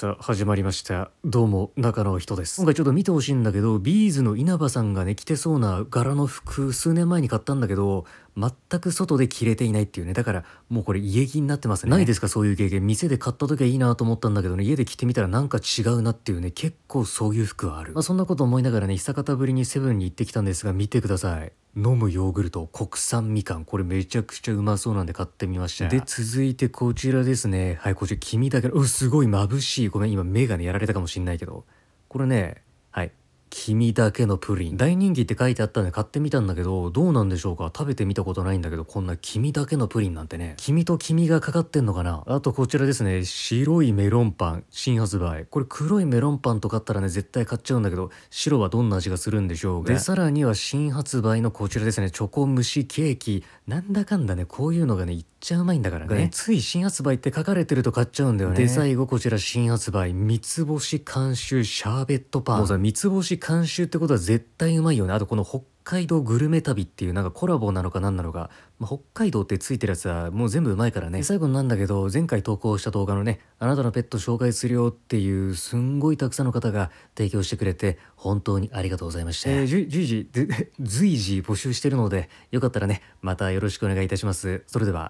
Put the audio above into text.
さあ始まりましたどうも中の人です今回ちょっと見てほしいんだけどビーズの稲葉さんがね着てそうな柄の服数年前に買ったんだけど全く外で着れていないっていうねだからもうこれ家着になってますねないですかそういう経験店で買った時はいいなと思ったんだけどね家で着てみたらなんか違うなっていうね結構そういう服はある、まあ、そんなこと思いながらね久方ぶりにセブンに行ってきたんですが見てください飲むヨーグルト国産みかんこれめちゃくちゃうまそうなんで買ってみましたで続いてこちらですねはいこちら君だけのうすごい眩しいごめん今目がねやられたかもしんないけどこれね君だけのプリン。大人気って書いてあったんで買ってみたんだけど、どうなんでしょうか食べてみたことないんだけど、こんな君だけのプリンなんてね。君と君がかかってんのかなあとこちらですね、白いメロンパン、新発売。これ黒いメロンパンとかあったらね、絶対買っちゃうんだけど、白はどんな味がするんでしょうか。で、さらには新発売のこちらですね、チョコ蒸しケーキ。なんだかんだね、こういうのがね、いっちゃうまいんだからね。ねつい新発売って書かれてると買っちゃうんだよね。で、最後こちら新発売、三つ星監修シャーベットパン。もうさ、三つ星監修ってことは絶対うまいよねあとこの北海道グルメ旅っていうなんかコラボなのか何なのか、まあ、北海道ってついてるやつはもう全部うまいからね最後なんだけど前回投稿した動画のねあなたのペット紹介するよっていうすんごいたくさんの方が提供してくれて本当にありがとうございました、えー、随時 随時募集してるのでよかったらねまたよろしくお願いいたしますそれでは